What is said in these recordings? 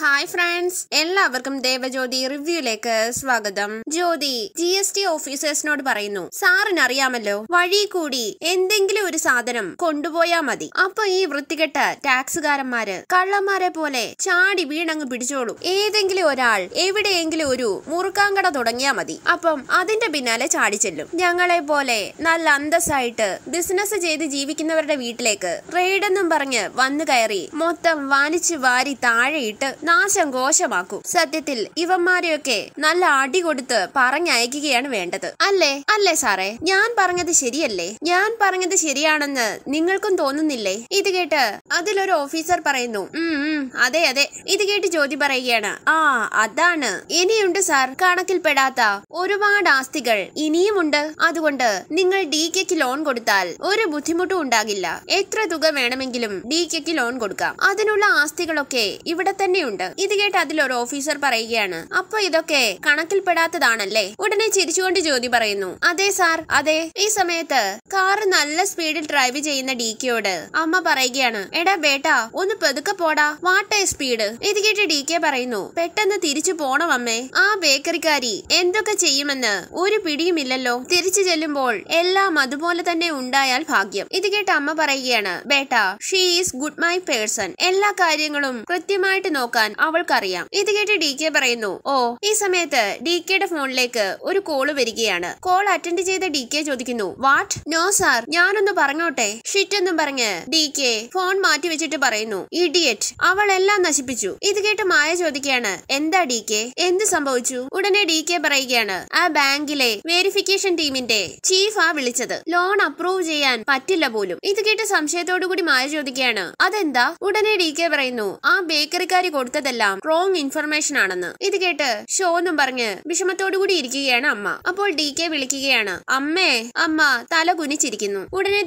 hi friends എല്ലാവർക്കും ദേവജ്യോതി റിവ്യൂയിലേക്ക് സ്വാഗതം ജ്യോതി ജി എസ് ടി ഓഫീസേഴ്സിനോട് പറയുന്നു സാറിന് അറിയാമല്ലോ വഴി കൂടി എന്തെങ്കിലും ഒരു സാധനം കൊണ്ടുപോയാ മതി അപ്പൊ ഈ വൃത്തികെട്ട ടാക്സുകാരന്മാര് കള്ളന്മാരെ പോലെ ചാടി വീണങ്ങ് പിടിച്ചോളും ഏതെങ്കിലും ഒരാൾ എവിടെയെങ്കിലും ഒരു മുറുക്കാങ്കട തുടങ്ങിയാ മതി അപ്പം അതിന്റെ പിന്നാലെ ചാടി ചെല്ലും ഞങ്ങളെ പോലെ നല്ല അന്തസ്സായിട്ട് ബിസിനസ് ചെയ്ത് ജീവിക്കുന്നവരുടെ വീട്ടിലേക്ക് റെയ്ഡെന്നും പറഞ്ഞ് വന്നു കയറി മൊത്തം വാനിച്ച് വാരി താഴെയിട്ട് നാശം ഘോഷമാക്കും സത്യത്തിൽ ഇവന്മാരെയൊക്കെ നല്ല അടി കൊടുത്ത് പറഞ്ഞയക്കുകയാണ് വേണ്ടത് അല്ലേ അല്ലേ സാറേ ഞാൻ പറഞ്ഞത് ശരിയല്ലേ ഞാൻ പറഞ്ഞത് ശരിയാണെന്ന് നിങ്ങൾക്കും തോന്നുന്നില്ലേ ഇത് കേട്ട് അതിലൊരു ഓഫീസർ പറയുന്നു അതെ അതെ ഇത് കേട്ട് ജ്യോതി പറയുകയാണ് ആ അതാണ് ഇനിയുണ്ട് സാർ കണക്കിൽപ്പെടാത്ത ഒരുപാട് ആസ്തികൾ ഇനിയുമുണ്ട് അതുകൊണ്ട് നിങ്ങൾ ഡി കെക്ക് ലോൺ കൊടുത്താൽ ഒരു ബുദ്ധിമുട്ടും ഉണ്ടാകില്ല എത്ര തുക വേണമെങ്കിലും ഡി കെക്ക് ലോൺ കൊടുക്കാം അതിനുള്ള ആസ്തികളൊക്കെ ഇവിടെ തന്നെയുണ്ട് ഉണ്ട് ഇത് കേട്ട് അതിലൊരു ഓഫീസർ പറയുകയാണ് അപ്പൊ ഇതൊക്കെ കണക്കിൽപ്പെടാത്തതാണല്ലേ ഉടനെ ചിരിച്ചുകൊണ്ട് ജ്യോതി പറയുന്നു അതെ സാർ അതെ ഈ സമയത്ത് കാറ് നല്ല സ്പീഡിൽ ഡ്രൈവ് ചെയ്യുന്ന ഡിക്കയോട് അമ്മ പറയുകയാണ് എടാ ബേട്ടാ ഒന്ന് പെതുക്കെ പോടാ വാട്ടേ സ്പീഡ് ഇത് കേട്ട് ഡി കെ പറയുന്നു പെട്ടെന്ന് തിരിച്ചു പോണം അമ്മേ ആ ബേക്കറിക്കാരി എന്തൊക്കെ ചെയ്യുമെന്ന് ഒരു പിടിയുമില്ലല്ലോ തിരിച്ചു ചെല്ലുമ്പോൾ എല്ലാം അതുപോലെ തന്നെ ഉണ്ടായാൽ ഭാഗ്യം ഇത് കേട്ട് അമ്മ പറയുകയാണ് ബേട്ട she is good my person എല്ലാ കാര്യങ്ങളും കൃത്യമായിട്ട് നോക്കാൻ പോകാൻ അവൾക്കറിയാം ഇത് കേട്ട് ഡി കെ പറയുന്നു ഓ ഈ സമയത്ത് ഡി കെയുടെ ഫോണിലേക്ക് ഒരു കോള് വരികയാണ് കോൾ അറ്റൻഡ് ചെയ്ത ഡി കെ ചോദിക്കുന്നു വാട്ട് നോ സാർ ഞാനൊന്ന് പറഞ്ഞോട്ടെ ഷിറ്റ് എന്നും പറഞ്ഞ് ഡി കെ ഫോൺ മാറ്റി വെച്ചിട്ട് പറയുന്നു ഇഡിയറ്റ് അവൾ എല്ലാം നശിപ്പിച്ചു ഇത് കേട്ട് മായ ചോദിക്കുകയാണ് എന്താ ഡി കെ എന്ത് സംഭവിച്ചു ഉടനെ ഡി കെ പറയുകയാണ് ആ ബാങ്കിലെ വെരിഫിക്കേഷൻ ടീമിന്റെ ചീഫ് ആ വിളിച്ചത് ലോൺ അപ്രൂവ് ചെയ്യാൻ പറ്റില്ല പോലും ഇത് കേട്ട് സംശയത്തോടു കൂടി മായ ചോദിക്കുകയാണ് അതെന്താ ഉടനെ ഡി കെ പറയുന്നു ആ ബേക്കറിക്കാരി കൊടുത്ത കൊടുത്തതെല്ലാം റോങ് ഇൻഫർമേഷൻ ആണെന്ന് ഇത് കേട്ട് ഷോ എന്നും പറഞ്ഞ് കൂടി ഇരിക്കുകയാണ് അമ്മ അപ്പോൾ ഡി കെ വിളിക്കുകയാണ് അമ്മേ അമ്മ തല കുനിച്ചിരിക്കുന്നു ഉടനെ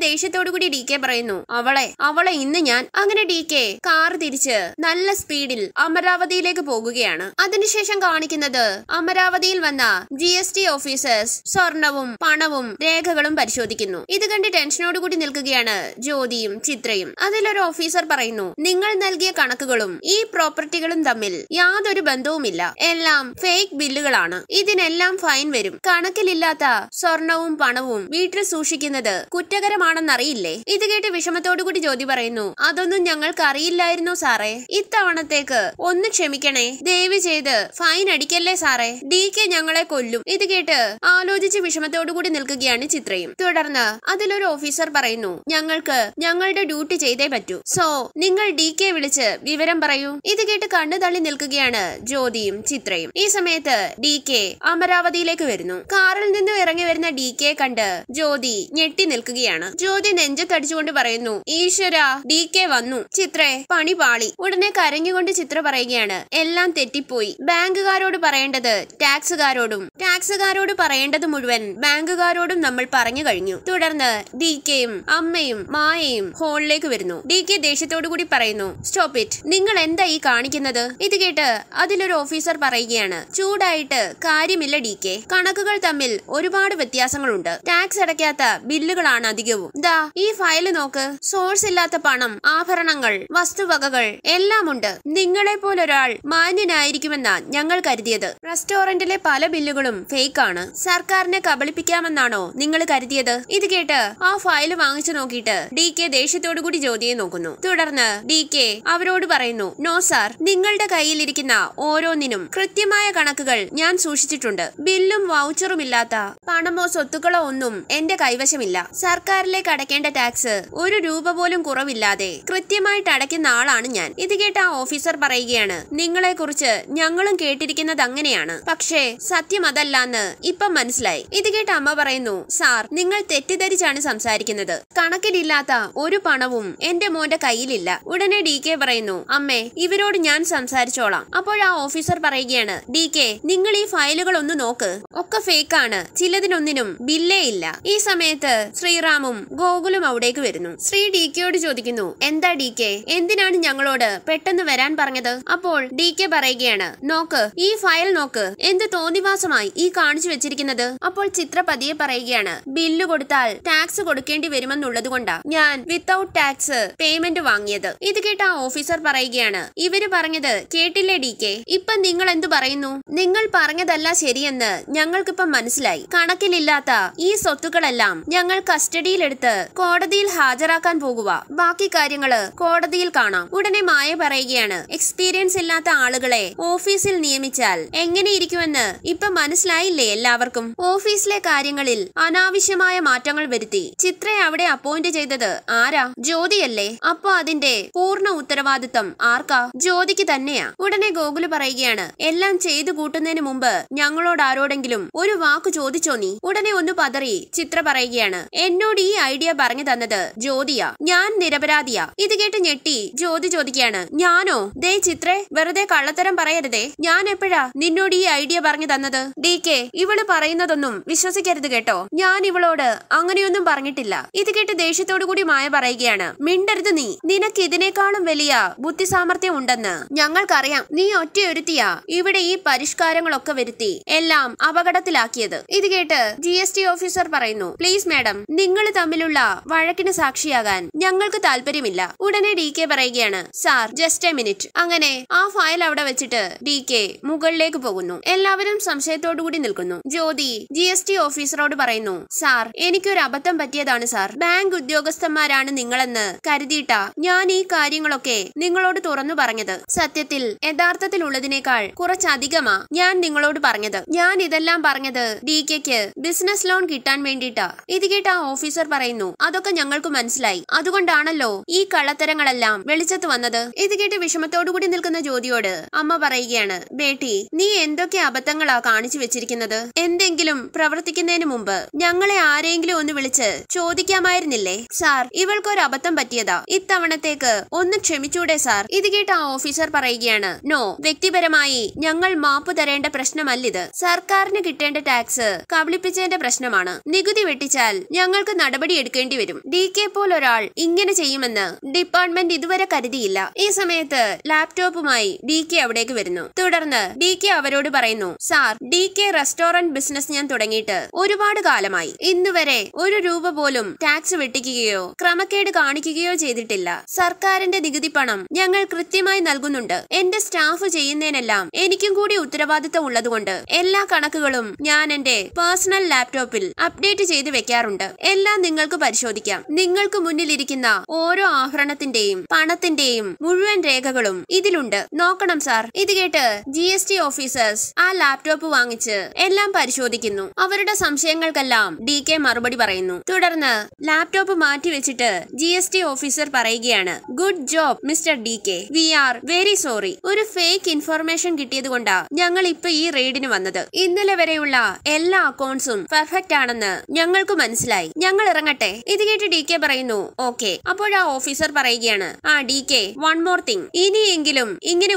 കൂടി ഡി കെ പറയുന്നു അവളെ അവളെ ഇന്ന് ഞാൻ അങ്ങനെ ഡി കെ കാർ തിരിച്ച് നല്ല സ്പീഡിൽ അമരാവതിയിലേക്ക് പോകുകയാണ് അതിനുശേഷം കാണിക്കുന്നത് അമരാവതിയിൽ വന്ന ജി എസ് ടി ഓഫീസേഴ്സ് സ്വർണവും പണവും രേഖകളും പരിശോധിക്കുന്നു ഇത് കണ്ട് കൂടി നിൽക്കുകയാണ് ജ്യോതിയും ചിത്രയും അതിലൊരു ഓഫീസർ പറയുന്നു നിങ്ങൾ നൽകിയ കണക്കുകളും ഈ പ്രോപ്പർട്ടി പാർട്ടികളും തമ്മിൽ യാതൊരു ബന്ധവുമില്ല എല്ലാം ഫേക്ക് ബില്ലുകളാണ് ഇതിനെല്ലാം ഫൈൻ വരും കണക്കിലില്ലാത്ത സ്വർണവും പണവും വീട്ടിൽ സൂക്ഷിക്കുന്നത് കുറ്റകരമാണെന്നറിയില്ലേ ഇത് കേട്ട് വിഷമത്തോടുകൂടി കൂടി ജ്യോതി പറയുന്നു അതൊന്നും ഞങ്ങൾക്ക് അറിയില്ലായിരുന്നു സാറേ ഇത്തവണത്തേക്ക് ഒന്ന് ക്ഷമിക്കണേ ദയവ് ചെയ്ത് ഫൈൻ അടിക്കല്ലേ സാറേ ഡി കെ ഞങ്ങളെ കൊല്ലും ഇത് കേട്ട് ആലോചിച്ച് വിഷമത്തോടുകൂടി കൂടി നിൽക്കുകയാണ് ചിത്രയും തുടർന്ന് അതിലൊരു ഓഫീസർ പറയുന്നു ഞങ്ങൾക്ക് ഞങ്ങളുടെ ഡ്യൂട്ടി ചെയ്തേ പറ്റൂ സോ നിങ്ങൾ ഡി കെ വിളിച്ച് വിവരം പറയൂ ഇത് കേട്ട് ആയിട്ട് കണ്ണു തള്ളി നിൽക്കുകയാണ് ജ്യോതിയും ചിത്രയും ഈ സമയത്ത് ഡി കെ അമരാവതിയിലേക്ക് വരുന്നു കാറിൽ നിന്നും ഇറങ്ങി വരുന്ന ഡി കെ കണ്ട് ജ്യോതി ഞെട്ടി നിൽക്കുകയാണ് ജ്യോതി നെഞ്ചത്തടിച്ചുകൊണ്ട് പറയുന്നു ഈശ്വര ഡി കെ വന്നു ചിത്രേ പണി പാളി ഉടനെ കരഞ്ഞുകൊണ്ട് ചിത്ര പറയുകയാണ് എല്ലാം തെറ്റിപ്പോയി ബാങ്കുകാരോട് പറയേണ്ടത് ടാക്സുകാരോടും ടാക്സുകാരോട് പറയേണ്ടത് മുഴുവൻ ബാങ്കുകാരോടും നമ്മൾ പറഞ്ഞു കഴിഞ്ഞു തുടർന്ന് ഡി കെയും അമ്മയും മായയും ഹോളിലേക്ക് വരുന്നു ഡി കെ ദേഷ്യത്തോടു കൂടി പറയുന്നു സ്റ്റോപ്പ് ഇറ്റ് നിങ്ങൾ എന്താ ഈ കാണി കാണിക്കുന്നത് ഇത് കേട്ട് അതിലൊരു ഓഫീസർ പറയുകയാണ് ചൂടായിട്ട് കാര്യമില്ല ഡി കെ കണക്കുകൾ തമ്മിൽ ഒരുപാട് വ്യത്യാസങ്ങളുണ്ട് ടാക്സ് അടയ്ക്കാത്ത ബില്ലുകളാണ് അധികവും ദാ ഈ ഫയൽ നോക്ക് സോഴ്സ് ഇല്ലാത്ത പണം ആഭരണങ്ങൾ വസ്തുവകകൾ എല്ലാം ഉണ്ട് നിങ്ങളെ പോലൊരാൾ മാന്യനായിരിക്കുമെന്നാണ് ഞങ്ങൾ കരുതിയത് റെസ്റ്റോറന്റിലെ പല ബില്ലുകളും ഫേക്ക് ആണ് സർക്കാരിനെ കബളിപ്പിക്കാമെന്നാണോ നിങ്ങൾ കരുതിയത് ഇത് കേട്ട് ആ ഫയൽ വാങ്ങിച്ചു നോക്കിയിട്ട് ഡി കെ ദേഷ്യത്തോടു കൂടി ജ്യോതിയെ നോക്കുന്നു തുടർന്ന് ഡി കെ അവരോട് പറയുന്നു നോ സാർ നിങ്ങളുടെ കയ്യിലിരിക്കുന്ന ഓരോന്നിനും കൃത്യമായ കണക്കുകൾ ഞാൻ സൂക്ഷിച്ചിട്ടുണ്ട് ബില്ലും വൗച്ചറും ഇല്ലാത്ത പണമോ സ്വത്തുക്കളോ ഒന്നും എന്റെ കൈവശമില്ല സർക്കാരിലേക്ക് അടയ്ക്കേണ്ട ടാക്സ് ഒരു രൂപ പോലും കുറവില്ലാതെ കൃത്യമായിട്ട് അടയ്ക്കുന്ന ആളാണ് ഞാൻ ഇത് കേട്ട ആ ഓഫീസർ പറയുകയാണ് നിങ്ങളെ കുറിച്ച് ഞങ്ങളും കേട്ടിരിക്കുന്നത് അങ്ങനെയാണ് പക്ഷേ സത്യം അതല്ലാന്ന് ഇപ്പം മനസ്സിലായി ഇത് കേട്ട അമ്മ പറയുന്നു സാർ നിങ്ങൾ തെറ്റിദ്ധരിച്ചാണ് സംസാരിക്കുന്നത് കണക്കിലില്ലാത്ത ഒരു പണവും എന്റെ മോന്റെ കയ്യിലില്ല ഉടനെ ഡി കെ പറയുന്നു അമ്മേ ഇവരോട് ഞാൻ സംസാരിച്ചോളാം അപ്പോൾ ആ ഓഫീസർ പറയുകയാണ് ഡി കെ നിങ്ങൾ ഈ ഫയലുകൾ ഒന്ന് നോക്ക് ഒക്കെ ഫേക്ക് ആണ് ചിലതിനൊന്നിനും ബില്ലേ ഇല്ല ഈ സമയത്ത് ശ്രീറാമും ഗോകുലും അവിടേക്ക് വരുന്നു ശ്രീ ഡി കെയോട് ചോദിക്കുന്നു എന്താ ഡി കെ എന്തിനാണ് ഞങ്ങളോട് പെട്ടെന്ന് വരാൻ പറഞ്ഞത് അപ്പോൾ ഡി കെ പറയുകയാണ് നോക്ക് ഈ ഫയൽ നോക്ക് എന്ത് തോന്നിവാസമായി ഈ കാണിച്ചു വെച്ചിരിക്കുന്നത് അപ്പോൾ ചിത്രപതിയെ പറയുകയാണ് ബില്ല് കൊടുത്താൽ ടാക്സ് കൊടുക്കേണ്ടി വരുമെന്നുള്ളത് കൊണ്ടാ ഞാൻ വിത്തൌട്ട് ടാക്സ് പേയ്മെന്റ് വാങ്ങിയത് ഇത് കേട്ട ആ ഓഫീസർ പറയുകയാണ് ഇവര് പറഞ്ഞത് കേട്ടില്ലേ ഡി കെ ഇപ്പൊ നിങ്ങൾ എന്തു പറയുന്നു നിങ്ങൾ പറഞ്ഞതല്ല ശരിയെന്ന് ഞങ്ങൾക്കിപ്പം മനസ്സിലായി കണക്കിലില്ലാത്ത ഈ സ്വത്തുക്കളെല്ലാം ഞങ്ങൾ കസ്റ്റഡിയിലെടുത്ത് കോടതിയിൽ ഹാജരാക്കാൻ പോകുക ബാക്കി കാര്യങ്ങള് കോടതിയിൽ കാണാം ഉടനെ മായ പറയുകയാണ് എക്സ്പീരിയൻസ് ഇല്ലാത്ത ആളുകളെ ഓഫീസിൽ നിയമിച്ചാൽ എങ്ങനെയിരിക്കുമെന്ന് ഇപ്പൊ മനസ്സിലായില്ലേ എല്ലാവർക്കും ഓഫീസിലെ കാര്യങ്ങളിൽ അനാവശ്യമായ മാറ്റങ്ങൾ വരുത്തി ചിത്രയെ അവിടെ അപ്പോയിന്റ് ചെയ്തത് ആരാ ജ്യോതിയല്ലേ അപ്പൊ അതിന്റെ പൂർണ്ണ ഉത്തരവാദിത്തം ആർക്കാ ജ്യോതി ജ്യോതിക്ക് തന്നെയാ ഉടനെ ഗോകുല് പറയുകയാണ് എല്ലാം ചെയ്തു കൂട്ടുന്നതിന് മുമ്പ് ഞങ്ങളോട് ആരോടെങ്കിലും ഒരു വാക്ക് ചോദിച്ചോ നീ ഉടനെ ഒന്ന് പതറി ചിത്ര പറയുകയാണ് എന്നോട് ഈ ഐഡിയ പറഞ്ഞു തന്നത് ജ്യോതിയാ ഞാൻ നിരപരാധിയാ ഇത് കേട്ട് ഞെട്ടി ജ്യോതി ചോദിക്കുകയാണ് ഞാനോ ദേ ചിത്രേ വെറുതെ കള്ളത്തരം പറയരുതേ ഞാൻ എപ്പോഴാ നിന്നോട് ഈ ഐഡിയ പറഞ്ഞു തന്നത് ഡി കെ ഇവള് പറയുന്നതൊന്നും വിശ്വസിക്കരുത് കേട്ടോ ഞാൻ ഇവളോട് അങ്ങനെയൊന്നും പറഞ്ഞിട്ടില്ല ഇത് കേട്ട് ദേഷ്യത്തോടു കൂടി മായ പറയുകയാണ് മിണ്ടരുത് നീ നിനക്ക് ഇതിനേക്കാളും വലിയ ബുദ്ധി സാമർഥ്യം ഉണ്ടെന്ന് ഞങ്ങൾക്കറിയാം നീ ഒറ്റയൊരുത്തിയാ ഇവിടെ ഈ പരിഷ്കാരങ്ങളൊക്കെ വരുത്തി എല്ലാം അപകടത്തിലാക്കിയത് ഇത് കേട്ട് ജി എസ് ടി ഓഫീസർ പറയുന്നു പ്ലീസ് മാഡം നിങ്ങൾ തമ്മിലുള്ള വഴക്കിന് സാക്ഷിയാകാൻ ഞങ്ങൾക്ക് താല്പര്യമില്ല ഉടനെ ഡി കെ പറയുകയാണ് സാർ ജസ്റ്റ് എ മിനിറ്റ് അങ്ങനെ ആ ഫയൽ അവിടെ വെച്ചിട്ട് ഡി കെ മുകളിലേക്ക് പോകുന്നു എല്ലാവരും സംശയത്തോടുകൂടി നിൽക്കുന്നു ജ്യോതി ജി എസ് ടി ഓഫീസറോട് പറയുന്നു സാർ എനിക്കൊരു അബദ്ധം പറ്റിയതാണ് സാർ ബാങ്ക് ഉദ്യോഗസ്ഥന്മാരാണ് നിങ്ങളെന്ന് കരുതിയിട്ടാ ഞാൻ ഈ കാര്യങ്ങളൊക്കെ നിങ്ങളോട് തുറന്നു പറഞ്ഞത് സത്യത്തിൽ യഥാർത്ഥത്തിൽ ഉള്ളതിനേക്കാൾ കുറച്ചധികമാ ഞാൻ നിങ്ങളോട് പറഞ്ഞത് ഞാൻ ഇതെല്ലാം പറഞ്ഞത് ഡി കെക്ക് ബിസിനസ് ലോൺ കിട്ടാൻ വേണ്ടിട്ടാ ഇത് കേട്ട് ആ ഓഫീസർ പറയുന്നു അതൊക്കെ ഞങ്ങൾക്ക് മനസ്സിലായി അതുകൊണ്ടാണല്ലോ ഈ കള്ളത്തരങ്ങളെല്ലാം വെളിച്ചത്ത് വന്നത് ഇത് കേട്ട് വിഷമത്തോടുകൂടി നിൽക്കുന്ന ജ്യോതിയോട് അമ്മ പറയുകയാണ് ബേട്ടി നീ എന്തൊക്കെ അബദ്ധങ്ങളാ കാണിച്ചു വെച്ചിരിക്കുന്നത് എന്തെങ്കിലും പ്രവർത്തിക്കുന്നതിന് മുമ്പ് ഞങ്ങളെ ആരെങ്കിലും ഒന്ന് വിളിച്ച് ചോദിക്കാമായിരുന്നില്ലേ സാർ ഇവൾക്കൊരു അബദ്ധം പറ്റിയതാ ഇത്തവണത്തേക്ക് ഒന്ന് ക്ഷമിച്ചൂടെ സാർ ഇത് കേട്ട് ആ ഓഫീസർ ഓഫീസർ പറയുകയാണ് നോ വ്യക്തിപരമായി ഞങ്ങൾ മാപ്പ് തരേണ്ട പ്രശ്നമല്ലിത് സർക്കാരിന് കിട്ടേണ്ട ടാക്സ് കബളിപ്പിച്ചതിന്റെ പ്രശ്നമാണ് നികുതി വെട്ടിച്ചാൽ ഞങ്ങൾക്ക് നടപടി എടുക്കേണ്ടി വരും ഡി കെ പോൽ ഒരാൾ ഇങ്ങനെ ചെയ്യുമെന്ന് ഡിപ്പാർട്ട്മെന്റ് ഇതുവരെ കരുതിയില്ല ഈ സമയത്ത് ലാപ്ടോപ്പുമായി ഡി കെ അവിടേക്ക് വരുന്നു തുടർന്ന് ഡി കെ അവരോട് പറയുന്നു sir D K restaurant business ഞാൻ തുടങ്ങിയിട്ട് ഒരുപാട് കാലമായി ഇന്നുവരെ ഒരു രൂപ പോലും ടാക്സ് വെട്ടിക്കുകയോ ക്രമക്കേട് കാണിക്കുകയോ ചെയ്തിട്ടില്ല സർക്കാരിന്റെ നികുതി പണം ഞങ്ങൾ കൃത്യമായി നൽകും നൽകുന്നുണ്ട് എന്റെ സ്റ്റാഫ് ചെയ്യുന്നതിനെല്ലാം എനിക്കും കൂടി ഉത്തരവാദിത്തം ഉള്ളതുകൊണ്ട് എല്ലാ കണക്കുകളും ഞാൻ എന്റെ പേഴ്സണൽ ലാപ്ടോപ്പിൽ അപ്ഡേറ്റ് ചെയ്ത് വെക്കാറുണ്ട് എല്ലാം നിങ്ങൾക്ക് പരിശോധിക്കാം നിങ്ങൾക്ക് മുന്നിലിരിക്കുന്ന ഓരോ ആഭരണത്തിന്റെയും പണത്തിന്റെയും മുഴുവൻ രേഖകളും ഇതിലുണ്ട് നോക്കണം സാർ ഇത് കേട്ട് ജി എസ് ടി ഓഫീസേഴ്സ് ആ ലാപ്ടോപ്പ് വാങ്ങിച്ച് എല്ലാം പരിശോധിക്കുന്നു അവരുടെ സംശയങ്ങൾക്കെല്ലാം ഡി കെ മറുപടി പറയുന്നു തുടർന്ന് ലാപ്ടോപ്പ് മാറ്റി വെച്ചിട്ട് ജി എസ് ടി ഓഫീസർ പറയുകയാണ് good job mister D K we are very sorry ഒരു ഫേക്ക് ഇൻഫർമേഷൻ കിട്ടിയത് കൊണ്ടാ ഞങ്ങൾ ഇപ്പൊ ഈ റെയ്ഡിന് വന്നത് ഇന്നലെ വരെയുള്ള എല്ലാ അക്കൗണ്ട്സും പെർഫെക്റ്റ് ആണെന്ന് ഞങ്ങൾക്ക് മനസ്സിലായി ഞങ്ങൾ ഇറങ്ങട്ടെ ഇത് കേട്ട് ഡി കെ പറയുന്നു ഓക്കെ അപ്പോഴാ ഓഫീസർ പറയുകയാണ് ആ D K one more thing ഇനിയെങ്കിലും ഇങ്ങനെ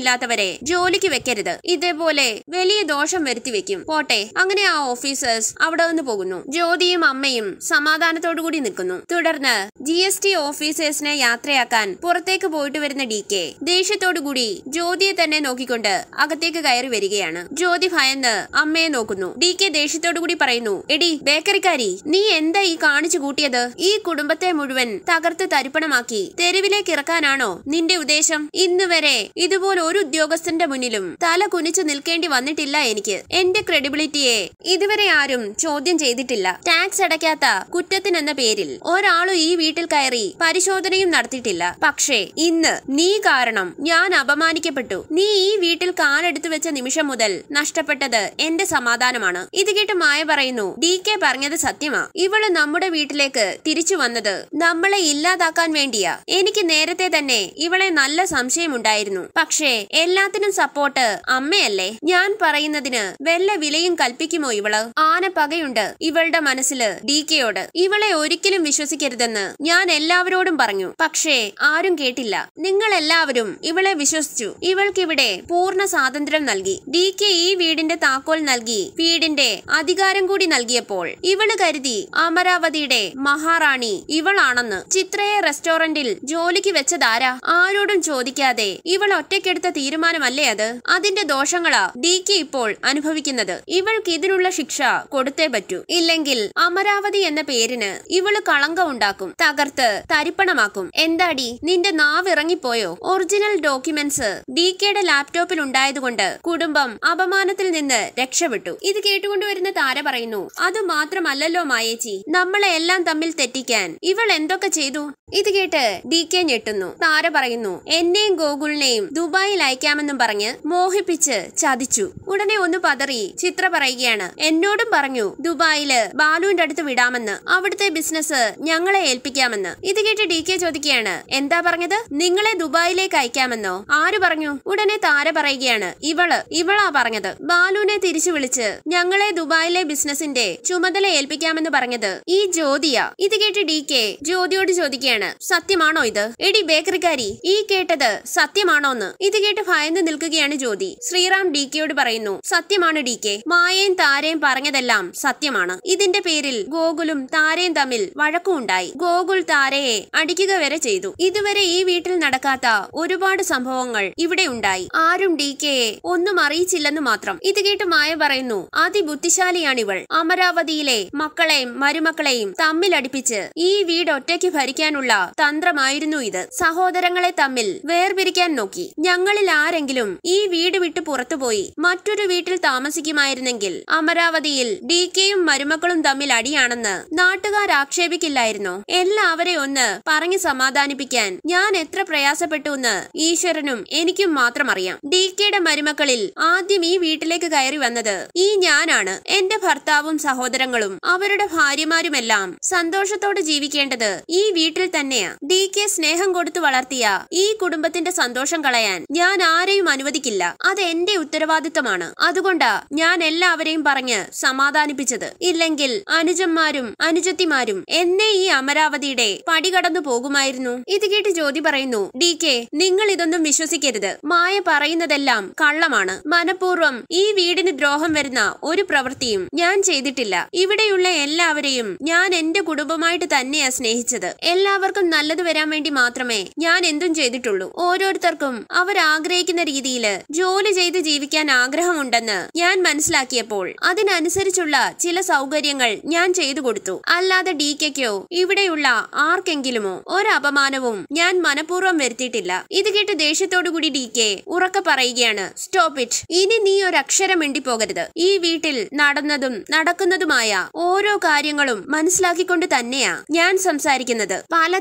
ഇല്ലാത്തവരെ ജോലിക്ക് വെക്കരുത് ഇതേപോലെ വലിയ ദോഷം വരുത്തി വെക്കും പോട്ടെ അങ്ങനെ ആ ഓഫീസേഴ്സ് അവിടെ നിന്ന് പോകുന്നു ജ്യോതിയും അമ്മയും സമാധാനത്തോടു കൂടി നിൽക്കുന്നു തുടർന്ന് ജി എസ് ടി ഓഫീസേഴ്സിനെ യാത്രയാക്കാൻ പുറത്തേക്ക് പോയിട്ട് വരുന്ന ഡി കെ ദേഷ്യത്തോടുകൂടി ജ്യോതിയെ തന്നെ നോക്കിക്കൊണ്ട് അകത്തേക്ക് കയറി വരികയാണ് ജ്യോതി ഭയന്ന് അമ്മയെ നോക്കുന്നു ഡി കെ ദേഷ്യത്തോടുകൂടി പറയുന്നു എടി ബേക്കറിക്കാരി നീ എന്താ ഈ കാണിച്ചു കൂട്ടിയത് ഈ കുടുംബത്തെ മുഴുവൻ തകർത്ത് തരിപ്പണമാക്കി തെരുവിലേക്ക് ഇറക്കാനാണോ നിന്റെ ഉദ്ദേശം ഇന്ന് വരെ ഇതുപോലെ ഒരു ഉദ്യോഗസ്ഥന്റെ മുന്നിലും തല കുനിച്ചു നിൽക്കേണ്ടി വന്നിട്ടില്ല എനിക്ക് എന്റെ ക്രെഡിബിലിറ്റിയെ ഇതുവരെ ആരും ചോദ്യം ചെയ്തിട്ടില്ല ടാക്സ് അടയ്ക്കാത്ത കുറ്റത്തിനെന്ന പേരിൽ ഒരാളും ഈ വീട്ടിൽ കയറി പരിശോധനയും നടത്തിയിട്ടില്ല പക്ഷേ ഇന്ന് നീ കാരണം ഞാൻ അപമാനിക്കപ്പെട്ടു നീ ഈ വീട്ടിൽ കാലെടുത്തു വെച്ച നിമിഷം മുതൽ നഷ്ടപ്പെട്ടത് എന്റെ സമാധാനമാണ് ഇത് കേട്ട് മായ പറയുന്നു ഡി കെ പറഞ്ഞത് സത്യമാ ഇവള് നമ്മുടെ വീട്ടിലേക്ക് തിരിച്ചു വന്നത് നമ്മളെ ഇല്ലാതാക്കാൻ വേണ്ടിയാ എനിക്ക് നേരത്തെ തന്നെ ഇവളെ നല്ല സംശയമുണ്ടായിരുന്നു പക്ഷേ എല്ലാത്തിനും സപ്പോർട്ട് അമ്മയല്ലേ ഞാൻ പറയുന്നതിന് വല്ല വിലയും കൽപ്പിക്കുമോ ഇവള് ആന പകയുണ്ട് ഇവളുടെ മനസ്സില് ഡി കെയോട് ഇവളെ ഒരിക്കലും വിശ്വസിക്കരുതെന്ന് ഞാൻ എല്ലാവരോടും പറഞ്ഞു പക്ഷേ ആരും കേട്ടില്ല നിങ്ങൾ എല്ലാവരും ഇവളെ വിശ്വസിച്ചു ഇവൾക്കിവിടെ പൂർണ്ണ സ്വാതന്ത്ര്യം നൽകി ഡി കെ ഈ വീടിന്റെ താക്കോൽ നൽകി വീടിന്റെ അധികാരം കൂടി നൽകിയപ്പോൾ ഇവള് കരുതി അമരാവതിയുടെ മഹാറാണി ഇവളാണെന്ന് ചിത്രയെ റെസ്റ്റോറന്റിൽ ജോലിക്ക് വെച്ചതാരാ ആരോടും ചോദിക്കാതെ ഇവൾ ഒറ്റയ്ക്കെടുത്ത തീരുമാനമല്ലേ അത് അതിന്റെ ദോഷങ്ങളാ ഡി കെ ഇപ്പോൾ അനുഭവിക്കുന്നത് ഇവൾക്ക് ഇതിനുള്ള ശിക്ഷ കൊടുത്തേ പറ്റൂ ഇല്ലെങ്കിൽ അമരാവതി എന്ന പേരിന് ഇവള് കളങ്ക ഉണ്ടാക്കും തകർത്ത് തരിപ്പണമാക്കും എന്താടി നിന്റെ നാവിറങ്ങിപ്പോയോ ഒറിജിനൽ ഡോക്യുമെന്റ്സ് ഡി കെയുടെ ലാപ്ടോപ്പിൽ ഉണ്ടായതുകൊണ്ട് കുടുംബം അപമാനത്തിൽ നിന്ന് രക്ഷപ്പെട്ടു ഇത് കേട്ടുകൊണ്ടുവരുന്ന താര പറയുന്നു അത് മാത്രമല്ലല്ലോ മായേച്ചി നമ്മളെ എല്ലാം തമ്മിൽ തെറ്റിക്കാൻ ഇവൾ എന്തൊക്കെ ചെയ്തു ഇത് കേട്ട് ഡി കെ ഞെട്ടുന്നു താര പറയുന്നു എന്നെയും ഗോകുലിനെയും ദുബായിൽ അയക്കാമെന്നും പറഞ്ഞ് മോഹിപ്പിച്ച് ചതിച്ചു ഉടനെ ഒന്ന് പതറി ചിത്ര പറയുകയാണ് എന്നോടും പറഞ്ഞു ദുബായില് ബാലുവിന്റെ അടുത്ത് വിടാമെന്ന് അവിടുത്തെ ബിസിനസ് ഞങ്ങളെ ഏൽപ്പിക്കാമെന്ന് ഇത് കേട്ട് ഡി കെ ചോദിക്കുകയാണ് എന്താ പറഞ്ഞത് നിങ്ങളെ ദുബായിലെ വീട്ടിലേക്ക് അയക്കാമെന്നോ ആര് പറഞ്ഞു ഉടനെ താര പറയുകയാണ് ഇവള് ഇവളാ പറഞ്ഞത് ബാലുവിനെ തിരിച്ചു വിളിച്ച് ഞങ്ങളെ ദുബായിലെ ബിസിനസിന്റെ ചുമതല ഏൽപ്പിക്കാമെന്ന് പറഞ്ഞത് ഈ ജ്യോതിയ ഇത് കേട്ട് ഡി കെ ജ്യോതിയോട് ചോദിക്കുകയാണ് സത്യമാണോ ഇത് എടി ബേക്കറിക്കാരി ഈ കേട്ടത് സത്യമാണോന്ന് ഇത് കേട്ട് ഭയന്ന് നിൽക്കുകയാണ് ജ്യോതി ശ്രീറാം ഡി കെയോട് പറയുന്നു സത്യമാണ് ഡി കെ മായയും താരയും പറഞ്ഞതെല്ലാം സത്യമാണ് ഇതിന്റെ പേരിൽ ഗോകുലും താരയും തമ്മിൽ വഴക്കുമുണ്ടായി ഗോകുൽ താരയെ അടിക്കുക വരെ ചെയ്തു ഇതുവരെ ഈ വീട്ടിൽ നടക്കാത്ത ഒരുപാട് സംഭവങ്ങൾ ഇവിടെ ഉണ്ടായി ആരും ഡി കെയെ ഒന്നും അറിയിച്ചില്ലെന്ന് മാത്രം ഇത് കേട്ട് മായ പറയുന്നു അതിബുദ്ധിശാലിയാണിവൾ അമരാവതിയിലെ മക്കളെയും മരുമക്കളെയും തമ്മിലടിപ്പിച്ച് ഈ വീട് ഒറ്റയ്ക്ക് ഭരിക്കാനുള്ള തന്ത്രമായിരുന്നു ഇത് സഹോദരങ്ങളെ തമ്മിൽ വേർപിരിക്കാൻ നോക്കി ഞങ്ങളിൽ ആരെങ്കിലും ഈ വീട് വിട്ട് പുറത്തുപോയി മറ്റൊരു വീട്ടിൽ താമസിക്കുമായിരുന്നെങ്കിൽ അമരാവതിയിൽ ഡി കെയും മരുമക്കളും തമ്മിൽ അടിയാണെന്ന് നാട്ടുകാർ ആക്ഷേപിക്കില്ലായിരുന്നു എല്ലാവരെ ഒന്ന് പറഞ്ഞു സമാധാനിപ്പിക്കാൻ ഞാൻ എത്ര പ്രയാസപ്പെട്ടു എന്ന് ഈശ്വരനും എനിക്കും മാത്രം അറിയാം ഡി കെയുടെ മരുമക്കളിൽ ആദ്യം ഈ വീട്ടിലേക്ക് കയറി വന്നത് ഈ ഞാനാണ് എന്റെ ഭർത്താവും സഹോദരങ്ങളും അവരുടെ ഭാര്യമാരുമെല്ലാം സന്തോഷത്തോടെ ജീവിക്കേണ്ടത് ഈ വീട്ടിൽ തന്നെയാ ഡി കെ സ്നേഹം കൊടുത്തു വളർത്തിയ ഈ കുടുംബത്തിന്റെ സന്തോഷം കളയാൻ ഞാൻ ആരെയും അനുവദിക്കില്ല അത് എന്റെ ഉത്തരവാദിത്തമാണ് അതുകൊണ്ടാ ഞാൻ എല്ലാവരെയും പറഞ്ഞ് സമാധാനിപ്പിച്ചത് ഇല്ലെങ്കിൽ അനുജന്മാരും അനുജത്തിമാരും എന്നെ ഈ അമരാവതിയുടെ പടികടന്നു പോകുമായിരുന്നു ഇത് കേട്ട് ജ്യോതി പറയുന്നു ഡി കെ നിങ്ങൾ ഇതൊന്നും വിശ്വസിക്കരുത് മായ പറയുന്നതെല്ലാം കള്ളമാണ് മനഃപൂർവ്വം ഈ വീടിന് ദ്രോഹം വരുന്ന ഒരു പ്രവൃത്തിയും ഞാൻ ചെയ്തിട്ടില്ല ഇവിടെയുള്ള എല്ലാവരെയും ഞാൻ എന്റെ കുടുംബമായിട്ട് തന്നെയാ സ്നേഹിച്ചത് എല്ലാവർക്കും നല്ലത് വരാൻ വേണ്ടി മാത്രമേ ഞാൻ എന്തും ചെയ്തിട്ടുള്ളൂ ഓരോരുത്തർക്കും അവർ ആഗ്രഹിക്കുന്ന രീതിയിൽ ജോലി ചെയ്ത് ജീവിക്കാൻ ആഗ്രഹമുണ്ടെന്ന് ഞാൻ മനസ്സിലാക്കിയപ്പോൾ അതിനനുസരിച്ചുള്ള ചില സൗകര്യങ്ങൾ ഞാൻ ചെയ്തു കൊടുത്തു അല്ലാതെ ഡി കെക്കോ ഇവിടെയുള്ള ആർക്കെങ്കിലുമോ ഒരപമാനവും ഞാൻ മനഃപൂർവ്വം വരുത്തിയിട്ടില്ല ഇത് കേട്ട് കൂടി ഡി കെ ഉറക്കെ പറയുകയാണ് സ്റ്റോപ്പ് ഇറ്റ് ഇനി നീ ഒരു അക്ഷരം പോകരുത് ഈ വീട്ടിൽ നടന്നതും നടക്കുന്നതുമായ ഓരോ കാര്യങ്ങളും മനസ്സിലാക്കിക്കൊണ്ട് തന്നെയാ ഞാൻ സംസാരിക്കുന്നത്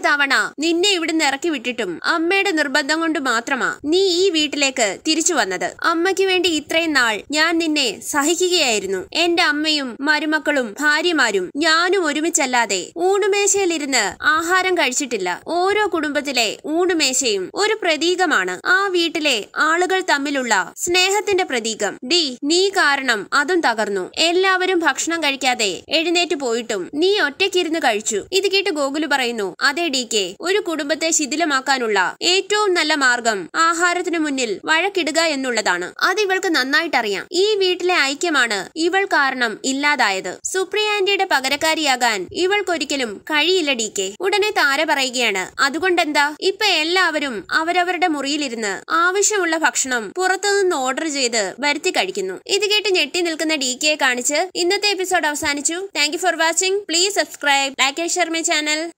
തവണ നിന്നെ ഇവിടുന്ന് ഇറക്കി വിട്ടിട്ടും അമ്മയുടെ നിർബന്ധം കൊണ്ട് മാത്രമാ നീ ഈ വീട്ടിലേക്ക് തിരിച്ചു വന്നത് അമ്മയ്ക്ക് വേണ്ടി ഇത്രയും നാൾ ഞാൻ നിന്നെ സഹിക്കുകയായിരുന്നു എന്റെ അമ്മയും മരുമക്കളും ഭാര്യമാരും ഞാനും ഒരുമിച്ചല്ലാതെ ഊണുമേശയിലിരുന്ന് ആഹാരം കഴിച്ചിട്ടില്ല ഓരോ കുടുംബത്തിലെ ഊണുമേശയും ഒരു പ്രതീകമാണ് ആ വീട്ടിലെ ആളുകൾ തമ്മിലുള്ള സ്നേഹത്തിന്റെ പ്രതീകം ഡി നീ കാരണം അതും തകർന്നു എല്ലാവരും ഭക്ഷണം കഴിക്കാതെ എഴുന്നേറ്റ് പോയിട്ടും നീ ഒറ്റയ്ക്കിരുന്ന് കഴിച്ചു ഇത് കേട്ട് ഗോകുലു പറയുന്നു അതെ ഡി കെ ഒരു കുടുംബത്തെ ശിഥിലമാക്കാനുള്ള ഏറ്റവും നല്ല മാർഗം ആഹാരത്തിനു മുന്നിൽ വഴക്കിടുക എന്നുള്ളതാണ് അത് ഇവൾക്ക് നന്നായിട്ടറിയാം ഈ വീട്ടിലെ ഐക്യമാണ് ഇവൾ കാരണം ഇല്ലാതായത് സുപ്രിയ പകരക്കാരിയാകാൻ ഇവൾക്കൊരിക്കലും കഴിയില്ല ഡി കെ ഉടനെ താര പറയുകയാണ് അതുകൊണ്ടെന്താ ഇപ്പൊ എല്ലാവരും അവരവരുടെ മുറിയിലിരുന്ന് ആവശ്യമുള്ള ഭക്ഷണം പുറത്തുനിന്ന് ഓർഡർ ചെയ്ത് വരുത്തി കഴിക്കുന്നു ഇത് കേട്ട് ഞെട്ടി നിൽക്കുന്ന ഡി കെയെ കാണിച്ച് ഇന്നത്തെ എപ്പിസോഡ് അവസാനിച്ചു thank for watching please subscribe like share my channel